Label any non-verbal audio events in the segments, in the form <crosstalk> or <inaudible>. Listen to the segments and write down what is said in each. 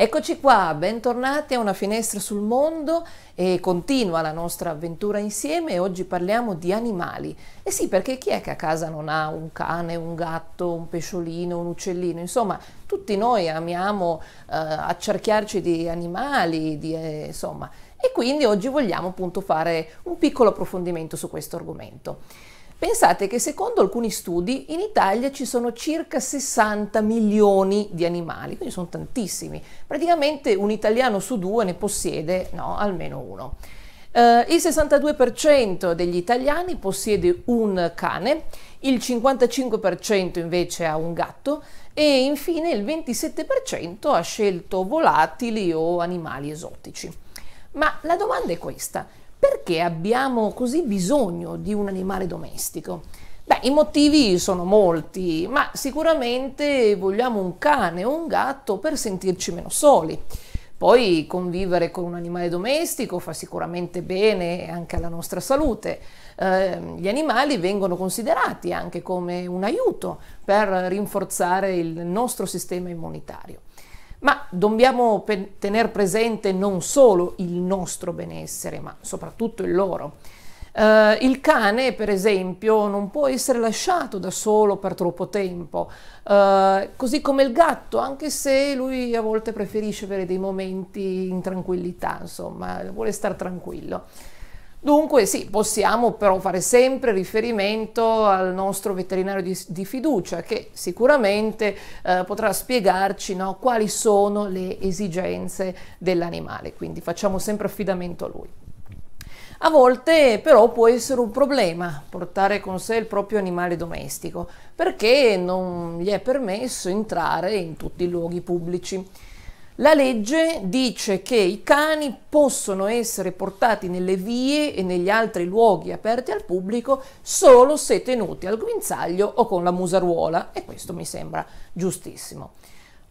Eccoci qua, bentornati a una finestra sul mondo e continua la nostra avventura insieme oggi parliamo di animali. E eh sì, perché chi è che a casa non ha un cane, un gatto, un pesciolino, un uccellino? Insomma, tutti noi amiamo eh, accerchiarci di animali, di, eh, insomma. E quindi oggi vogliamo appunto fare un piccolo approfondimento su questo argomento. Pensate che secondo alcuni studi in Italia ci sono circa 60 milioni di animali, quindi sono tantissimi. Praticamente un italiano su due ne possiede no, almeno uno. Eh, il 62% degli italiani possiede un cane, il 55% invece ha un gatto e infine il 27% ha scelto volatili o animali esotici. Ma la domanda è questa. Perché abbiamo così bisogno di un animale domestico? Beh, i motivi sono molti, ma sicuramente vogliamo un cane o un gatto per sentirci meno soli. Poi convivere con un animale domestico fa sicuramente bene anche alla nostra salute. Eh, gli animali vengono considerati anche come un aiuto per rinforzare il nostro sistema immunitario. Ma dobbiamo tenere presente non solo il nostro benessere, ma soprattutto il loro. Uh, il cane, per esempio, non può essere lasciato da solo per troppo tempo, uh, così come il gatto, anche se lui a volte preferisce avere dei momenti in tranquillità, insomma, vuole stare tranquillo. Dunque sì, possiamo però fare sempre riferimento al nostro veterinario di, di fiducia che sicuramente eh, potrà spiegarci no, quali sono le esigenze dell'animale, quindi facciamo sempre affidamento a lui. A volte però può essere un problema portare con sé il proprio animale domestico perché non gli è permesso entrare in tutti i luoghi pubblici. La legge dice che i cani possono essere portati nelle vie e negli altri luoghi aperti al pubblico solo se tenuti al guinzaglio o con la musaruola e questo mi sembra giustissimo.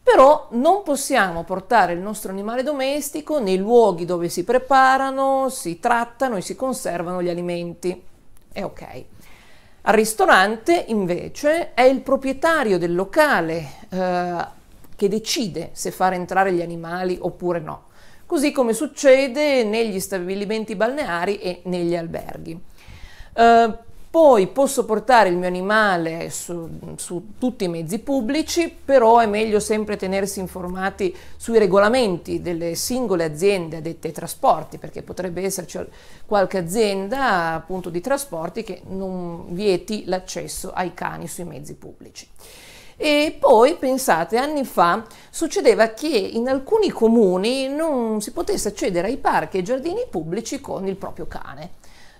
Però non possiamo portare il nostro animale domestico nei luoghi dove si preparano, si trattano e si conservano gli alimenti. È ok. Al ristorante invece è il proprietario del locale eh, che decide se far entrare gli animali oppure no, così come succede negli stabilimenti balneari e negli alberghi. Eh, poi posso portare il mio animale su, su, tutti i mezzi pubblici, però è meglio sempre tenersi informati sui regolamenti delle singole aziende addette ai trasporti, perché potrebbe esserci qualche azienda appunto di trasporti che non vieti l'accesso ai cani sui mezzi pubblici. E poi, pensate, anni fa succedeva che in alcuni comuni non si potesse accedere ai parchi e ai giardini pubblici con il proprio cane.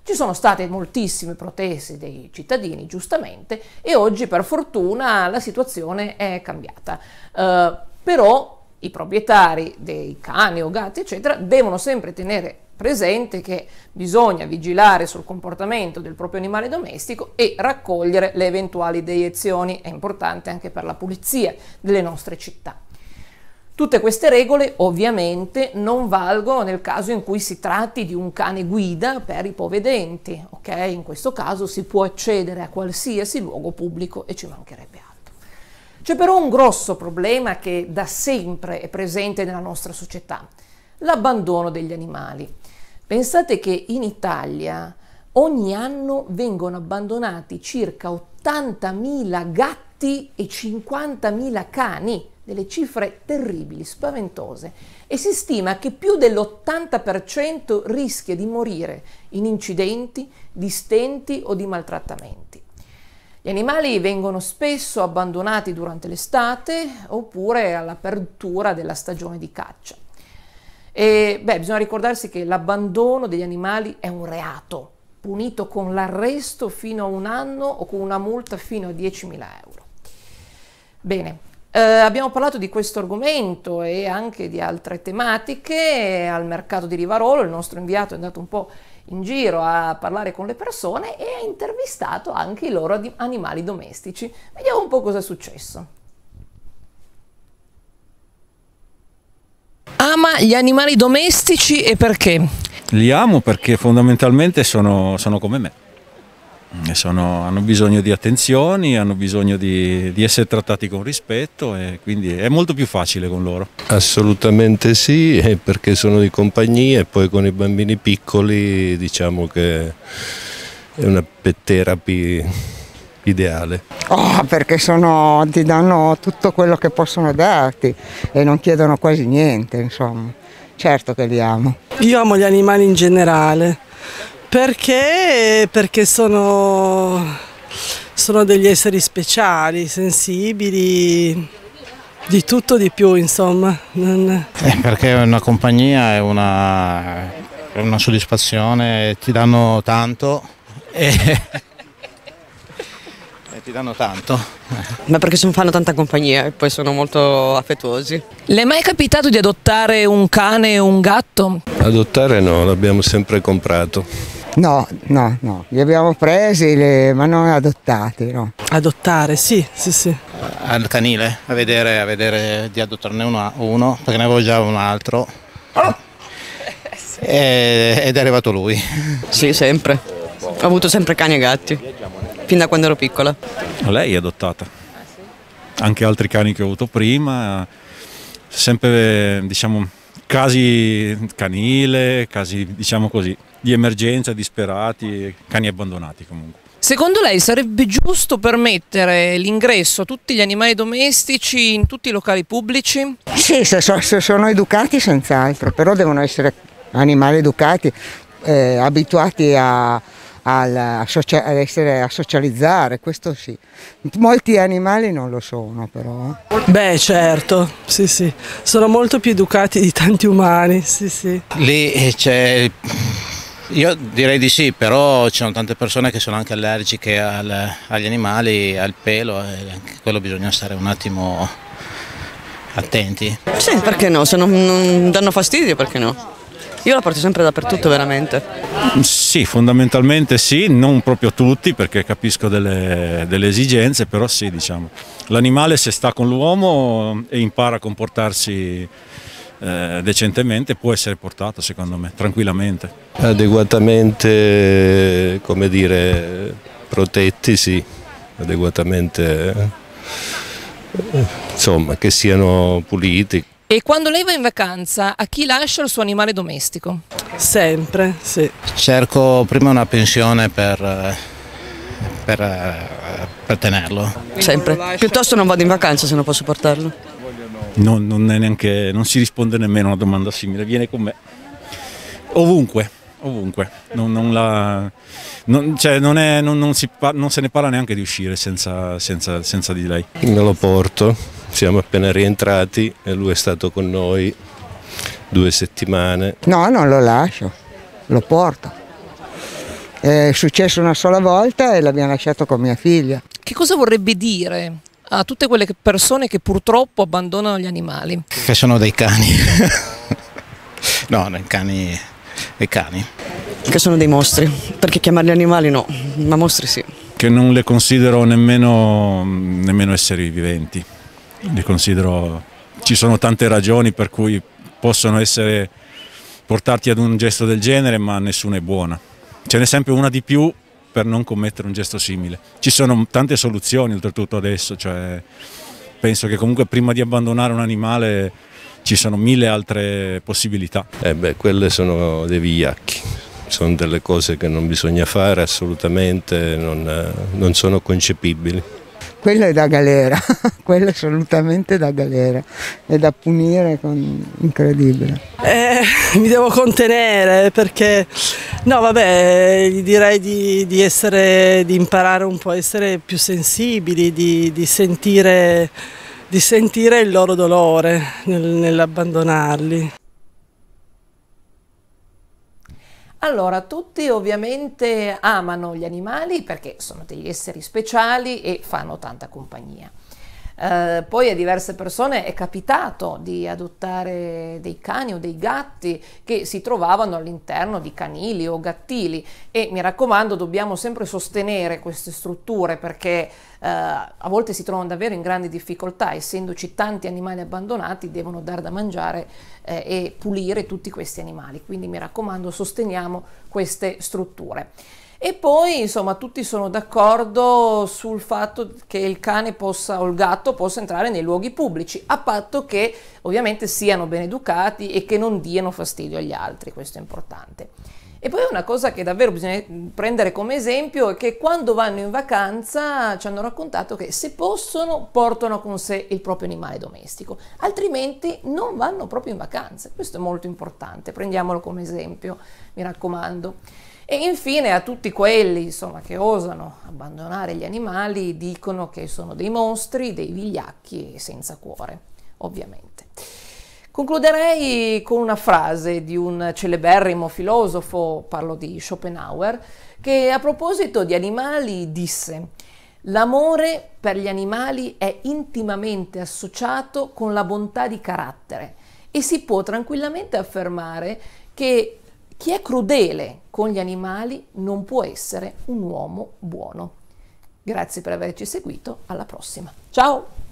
Ci sono state moltissime proteste dei cittadini, giustamente, e oggi per fortuna la situazione è cambiata. Eh, però i proprietari dei cani o gatti, eccetera, devono sempre tenere presente che bisogna vigilare sul comportamento del proprio animale domestico e raccogliere le eventuali deiezioni, è importante anche per la pulizia delle nostre città. Tutte queste regole ovviamente non valgono nel caso in cui si tratti di un cane guida per i povedenti, ok? In questo caso si può accedere a qualsiasi luogo pubblico e ci mancherebbe altro. C'è però un grosso problema che da sempre è presente nella nostra società, l'abbandono degli animali. Pensate che in Italia ogni anno vengono abbandonati circa 80.000 gatti e 50.000 cani, delle cifre terribili, spaventose, e si stima che più dell'80% rischia di morire in incidenti, di stenti o di maltrattamenti. Gli animali vengono spesso abbandonati durante l'estate oppure all'apertura della stagione di caccia. E, beh, bisogna ricordarsi che l'abbandono degli animali è un reato, punito con l'arresto fino a un anno o con una multa fino a 10.000 euro. Bene, eh, abbiamo parlato di questo argomento e anche di altre tematiche al mercato di Rivarolo, il nostro inviato è andato un po' in giro a parlare con le persone e ha intervistato anche i loro animali domestici. Vediamo un po' cosa è successo. ama gli animali domestici e perché? Li amo perché fondamentalmente sono, sono come me. Sono, hanno bisogno di attenzioni, hanno bisogno di, di, essere trattati con rispetto e quindi è molto più facile con loro. Assolutamente sì, eh, perché sono di compagnia e poi con i bambini piccoli diciamo che è una pet therapy ideale? Oh, perché sono, ti danno tutto quello che possono darti e non chiedono quasi niente, insomma. Certo che li amo. Io amo gli animali in generale, perché, perché sono, sono degli esseri speciali, sensibili, di tutto di più insomma. Non... Eh, perché una compagnia è una, è una soddisfazione, ti danno tanto e ti danno tanto. <laughs> Ma perché sono fanno tanta compagnia e poi sono molto affettuosi. Le è mai capitato di adottare un cane o un gatto? Adottare no, l'abbiamo sempre comprato. No, no, no, li abbiamo presi le... ma non adottati, no. Adottare, sì, sì, sì. Al canile, a vedere, a vedere di adottarne uno, uno, perché ne avevo già un altro. Oh! <laughs> ed è arrivato lui. Sì, sempre. Ho avuto sempre cani e gatti fin da quando ero piccola. Lei è adottata, anche altri cani che ho avuto prima, sempre diciamo casi canile, casi diciamo così, di emergenza, disperati, cani abbandonati comunque. Secondo lei sarebbe giusto permettere l'ingresso a tutti gli animali domestici in tutti i locali pubblici? Sì, se, so, se sono educati senz'altro, però devono essere animali educati, eh, abituati a, a, essere, a socializzare, questo sì. Molti animali non lo sono però. Eh. Beh certo, sì sì, sono molto più educati di tanti umani, sì sì. Lì eh, c'è... Io direi di sì, però ci sono tante persone che sono anche allergiche al, agli animali, al pelo e anche quello bisogna stare un attimo attenti. Sì, perché no? Se non danno fastidio, perché no? Io la porto sempre dappertutto veramente. Sì, fondamentalmente sì, non proprio tutti perché capisco delle, delle esigenze, però sì diciamo. L'animale se sta con l'uomo e impara a comportarsi eh, decentemente può essere portato secondo me, tranquillamente. Adeguatamente, come dire, protetti sì, adeguatamente, eh, insomma che siano puliti. E quando lei va in vacanza, a chi lascia il suo animale domestico? Sempre, sì. Cerco prima una pensione per, per, per tenerlo. Sempre. Piuttosto non vado in vacanza se non posso portarlo. No, non, neanche, non si risponde nemmeno a una domanda simile, viene con me. Ovunque ovunque, non, non, la, non, cioè è, si, non, se ne parla neanche di uscire senza, senza, senza di lei. Me lo porto, siamo appena rientrati e lui è stato con noi due settimane. No, non lo lascio, lo porto. È successo una sola volta e l'abbiamo lasciato con mia figlia. Che cosa vorrebbe dire a tutte quelle persone che purtroppo abbandonano gli animali? Che sono dei cani. <laughs> no, dei cani, dei cani. Che sono dei mostri, perché chiamarli animali no, ma mostri sì. Che non le considero nemmeno, nemmeno esseri viventi li considero, ci sono tante ragioni per cui possono essere, portarti ad un gesto del genere, ma nessuna è buona. Ce n'è sempre una di più per non commettere un gesto simile. Ci sono tante soluzioni oltretutto adesso, cioè, penso che comunque prima di abbandonare un animale ci sono mille altre possibilità. Eh beh, quelle sono dei vigliacchi, sono delle cose che non bisogna fare assolutamente, non, eh, non sono concepibili quello è da galera, <laughs> quello è assolutamente da galera, è da punire con incredibile. Eh, mi devo contenere perché no vabbè, direi di, di, essere, di imparare un po' a essere più sensibili, di, di sentire, sentire, il loro dolore nel, nell'abbandonarli. Allora, tutti ovviamente amano gli animali perché sono degli esseri speciali e fanno tanta compagnia. Eh, poi a diverse persone è capitato di adottare dei cani o dei gatti che si trovavano all'interno di canili o gattili e mi raccomando dobbiamo sempre sostenere queste strutture perché eh, a volte si trovano davvero in grandi difficoltà, essendoci tanti animali abbandonati devono dar da mangiare eh, e pulire tutti questi animali, quindi mi raccomando sosteniamo queste strutture. E poi, insomma, tutti sono d'accordo sul fatto che il cane possa, o il gatto possa entrare nei luoghi pubblici, a patto che ovviamente siano ben educati e che non diano fastidio agli altri, questo è importante. E poi una cosa che davvero bisogna prendere come esempio è che quando vanno in vacanza ci hanno raccontato che se possono portano con sé il proprio animale domestico, altrimenti non vanno proprio in vacanza. Questo è molto importante, prendiamolo come esempio, mi raccomando. E infine a tutti quelli insomma, che osano abbandonare gli animali dicono che sono dei mostri, dei vigliacchi e senza cuore, ovviamente. Concluderei con una frase di un celeberrimo filosofo, parlo di Schopenhauer, che a proposito di animali disse L'amore per gli animali è intimamente associato con la bontà di carattere e si può tranquillamente affermare che chi è crudele con gli animali non può essere un uomo buono. Grazie per averci seguito, alla prossima. Ciao!